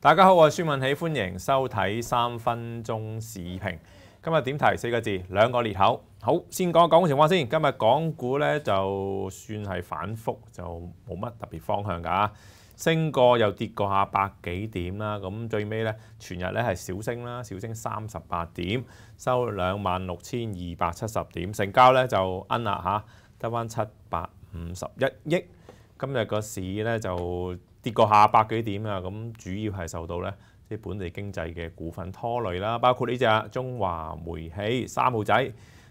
大家好，我系孙文喜，欢迎收睇三分钟视频。今日点题四个字，两个裂口。好，先讲港股情况先。今日港股咧就算系反复，就冇乜特别方向噶，升过又跌过下百几点啦。咁最尾咧，全日咧系小升啦，小升三十八点，收两万六千二百七十点，成交咧就奀啦吓。得翻七百五十一億，今日個市咧就跌過下百幾點啊！咁主要係受到咧即本地經濟嘅股份拖累啦，包括呢只中華煤氣三號仔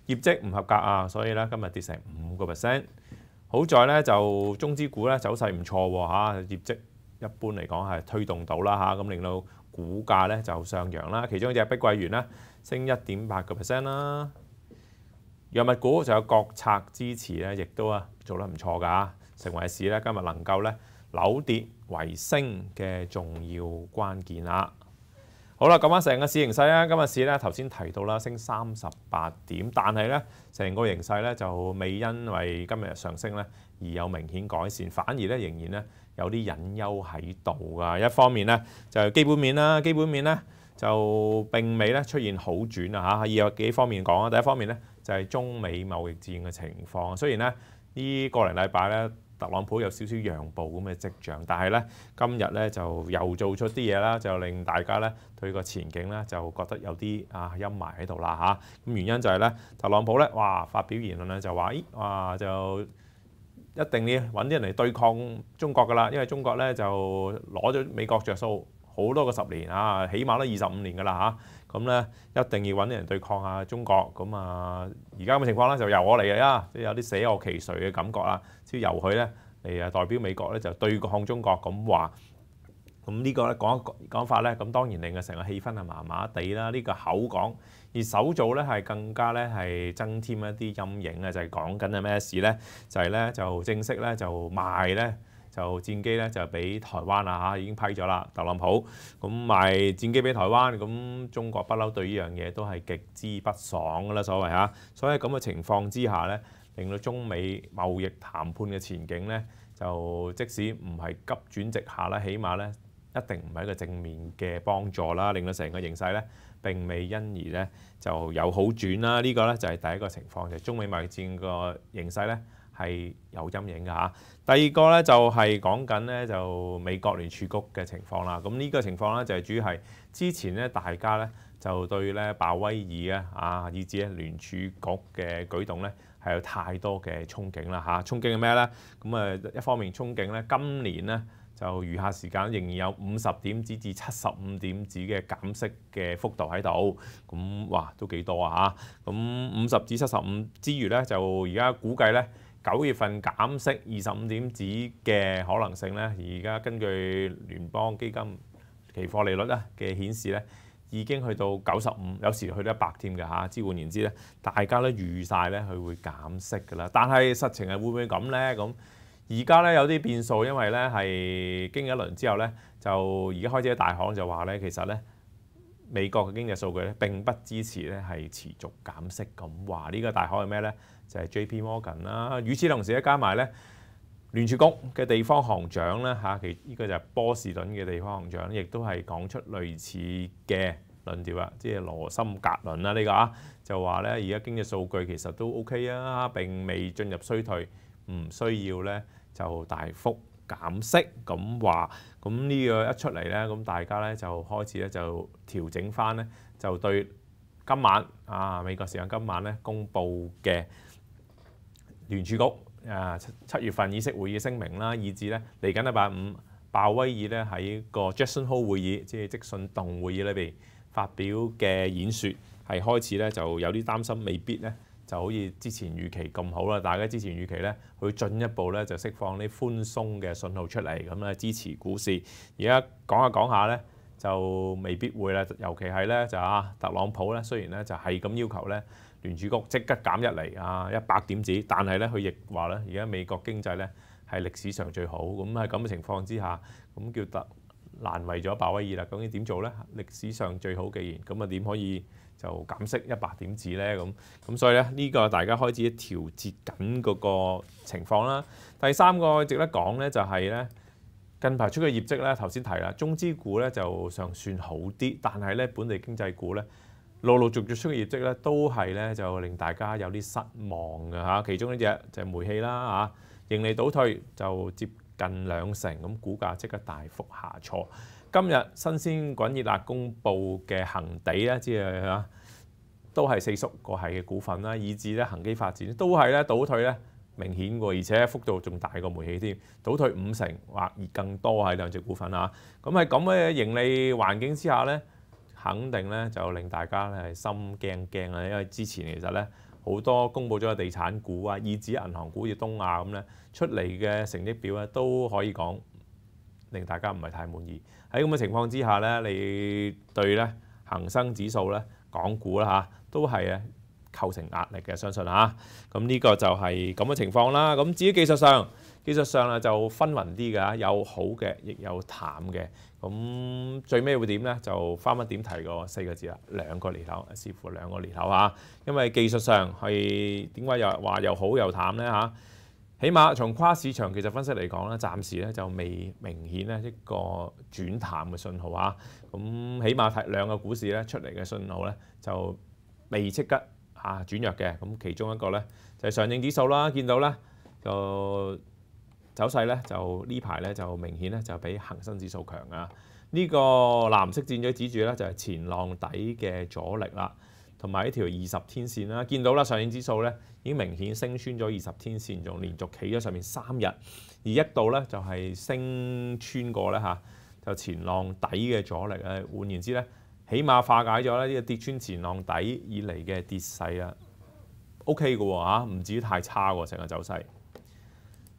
業績唔合格啊，所以咧今日跌成五個 percent。好在咧就中資股咧走勢唔錯喎嚇，業績一般嚟講係推動到啦嚇，咁令到股價咧就上揚啦。其中一隻碧桂園咧升一點八個 percent 啦。藥物股就有國策支持咧，亦都啊做得唔錯㗎，成為市咧今日能夠咧扭跌為升嘅重要關鍵啦。好啦，講翻成個市形勢啦，今日市咧頭先提到啦，升三十八點，但係咧成個形勢咧就未因為今日上升咧而有明顯改善，反而咧仍然咧有啲隱憂喺度㗎。一方面咧就基本面啦，基本面咧就並未咧出現好轉啊嚇。以有幾方面講啊，第一方面咧。就係中美貿易戰嘅情況，雖然咧呢個零禮拜咧特朗普有少少讓步咁嘅跡象，但係咧今日咧就又做出啲嘢啦，就令大家咧對個前景咧就覺得有啲啊陰霾喺度啦嚇。咁原因就係咧特朗普咧哇發表言論咧就話咦哇就一定要揾啲人嚟對抗中國噶啦，因為中國咧就攞咗美國着數。好多個十年啊，起碼都二十五年噶啦嚇，咁咧一定要揾啲人對抗下中國，咁啊而家咁嘅情況咧就由我嚟啊，有啲舍我其誰嘅感覺啦，即係由佢咧嚟啊代表美國咧就對抗中國咁話，咁呢個咧講講法咧，咁當然令嘅成個氣氛係麻麻地啦，呢個口講而手做咧係更加咧係增添一啲陰影啊，就係講緊係咩事咧？就係咧就正式咧就賣咧。就戰機咧就俾台灣啊已經批咗啦，特朗普咁賣戰機俾台灣，咁中國不嬲對呢樣嘢都係極之不爽噶啦所謂嚇，所以咁嘅情況之下咧，令到中美貿易談判嘅前景咧，就即使唔係急轉直下啦，起碼咧一定唔係一個正面嘅幫助啦，令到成個形勢咧並未因而咧就有好轉啦，呢個咧就係第一個情況，就係中美貿戰個形勢咧。係有陰影嘅第二個咧就係講緊咧就美國聯儲局嘅情況啦。咁呢個情況咧就係主要係之前咧大家咧就對咧鮑威爾啊啊以至咧聯儲局嘅舉動咧係有太多嘅憧憬啦嚇。憧憬係咩咧？咁啊一方面憧憬咧今年咧就餘下時間仍然有五十點子至七十五點子嘅減息嘅幅度喺度。咁哇都幾多啊嚇。咁五十至七十五之餘咧就而家估計咧。九月份減息二十五點子嘅可能性咧，而家根據聯邦基金期貨利率咧嘅顯示咧，已經去到九十五，有時去到一百添嘅嚇。之換言之咧，大家都預曬咧，佢會減息㗎啦。但係實情係會唔會咁咧？咁而家咧有啲變數，因為咧係經一輪之後咧，就而家開始啲大行就話咧，其實咧。美國嘅經濟數據咧並不支持咧係持續減息，咁話呢個大可係咩咧？就係 JP Morgan 啦。與此同時加埋咧聯儲局嘅地方行長咧嚇，其呢個就係波士頓嘅地方行長，亦都係講出類似嘅論調啦，即係羅森格倫啦呢個啊，就話咧而家經濟數據其實都 OK 啊，並未進入衰退，唔需要咧就大幅。減息咁話，咁呢個一出嚟咧，咁大家咧就開始咧就調整翻咧，就對今晚啊美國時間今晚咧公佈嘅聯儲局啊七七月份議息會議聲明啦，以至咧嚟緊禮拜五鮑威爾咧喺個 Jackson Hole 會議即係即信動會議裏邊發表嘅演説，係開始咧就有啲擔心未必咧。就好似之前預期咁好啦，大家之前預期咧去進一步咧就釋放啲寬鬆嘅信號出嚟，咁咧支持股市。而家講下講下咧就未必會啦，尤其係咧就啊特朗普咧雖然咧就係咁要求咧聯儲局即刻減入嚟啊一百點子，但係咧佢亦話咧而家美國經濟咧係歷史上最好。咁喺咁嘅情況之下，咁叫特難為咗鮑威爾啦。究竟點做咧？歷史上最好既然咁啊點可以？就減息一百點子咧，咁咁所以咧呢個大家開始調節緊嗰個情況啦。第三個值得講咧就係咧近排出嘅業績咧，頭先提啦，中資股咧就尚算好啲，但係咧本地經濟股咧陸陸續續出嘅業績咧都係咧就令大家有啲失望嘅嚇。其中一隻就係煤氣啦嚇，盈利倒退就接。近兩成咁，股價即刻大幅下挫。今日新鮮滾熱辣公佈嘅恆地咧，之類嘅都係四叔個係嘅股份啦，以至咧恆基發展都係咧倒退咧明顯喎，而且幅度仲大過煤氣添，倒退五成或更多係兩隻股份啊。咁喺咁嘅盈利環境之下咧，肯定咧就令大家咧心驚驚啊，因為之前其實咧。好多公布咗嘅地產股啊、以至銀行股，好似東亞咁咧，出嚟嘅成績表咧都可以講令大家唔係太滿意。喺咁嘅情況之下咧，你對咧恆生指數咧、港股啦嚇，都係咧構成壓力嘅，相信嚇。咁呢個就係咁嘅情況啦。咁至於技術上，技術上啊，就分雲啲㗎，有好嘅，亦有淡嘅。咁最尾會點咧？就翻返點提個四個字啦，兩個年頭，視乎兩個年頭啊。因為技術上係點解又話又好又淡咧？吓，起碼從跨市場技術分析嚟講咧，暫時咧就未明顯咧一個轉淡嘅信號啊。咁起碼睇兩個股市咧出嚟嘅信號咧就未即刻嚇轉弱嘅。咁其中一個咧就係上證指數啦，見到咧就。走勢咧就呢排咧就明顯咧就比恒生指數強啊！呢個藍色箭嘴指住咧就係前浪底嘅阻力啦，同埋呢條二十天線啦，見到啦上證指數咧已經明顯升穿咗二十天線，仲連續企咗上面三日，而一度咧就係升穿過咧嚇，就前浪底嘅阻力咧。換言之咧，起碼化解咗咧呢個跌穿前浪底以嚟嘅跌勢啊。OK 嘅喎嚇，唔至於太差喎成個走勢。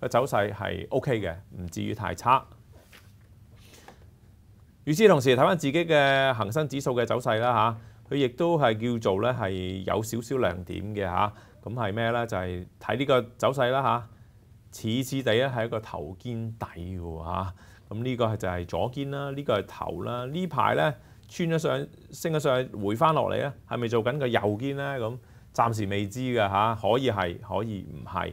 個走勢係 OK 嘅，唔至於太差。與此同時，睇翻自己嘅恒生指數嘅走勢啦嚇，佢亦都係叫做咧係有少少亮點嘅嚇。咁係咩咧？就係睇呢個走勢啦嚇，似似地咧係一個頭肩底喎嚇。咁呢個就係左肩啦，呢個係頭啦。呢排咧穿咗上，升咗上，回翻落嚟咧，係咪做緊個右肩咧？咁暫時未知嘅嚇，可以係，可以唔係。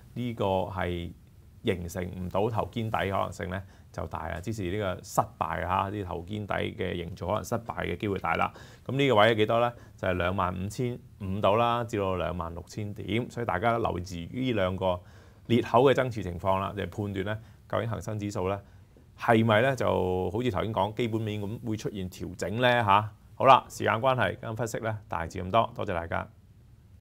呢個係形成唔到頭肩底可能性咧，就大啦，只是呢個失敗嚇，啲頭肩底嘅形造可能失敗嘅機會大啦。咁呢個位幾多咧？就係兩萬五千五度啦，至到兩萬六千點。所以大家留意住呢兩個裂口嘅爭持情況啦，嚟判斷咧究竟恒生指數咧係咪咧就好似頭先講基本面咁會出現調整咧嚇。好啦，時間關係今日分析咧大致咁多，多謝大家。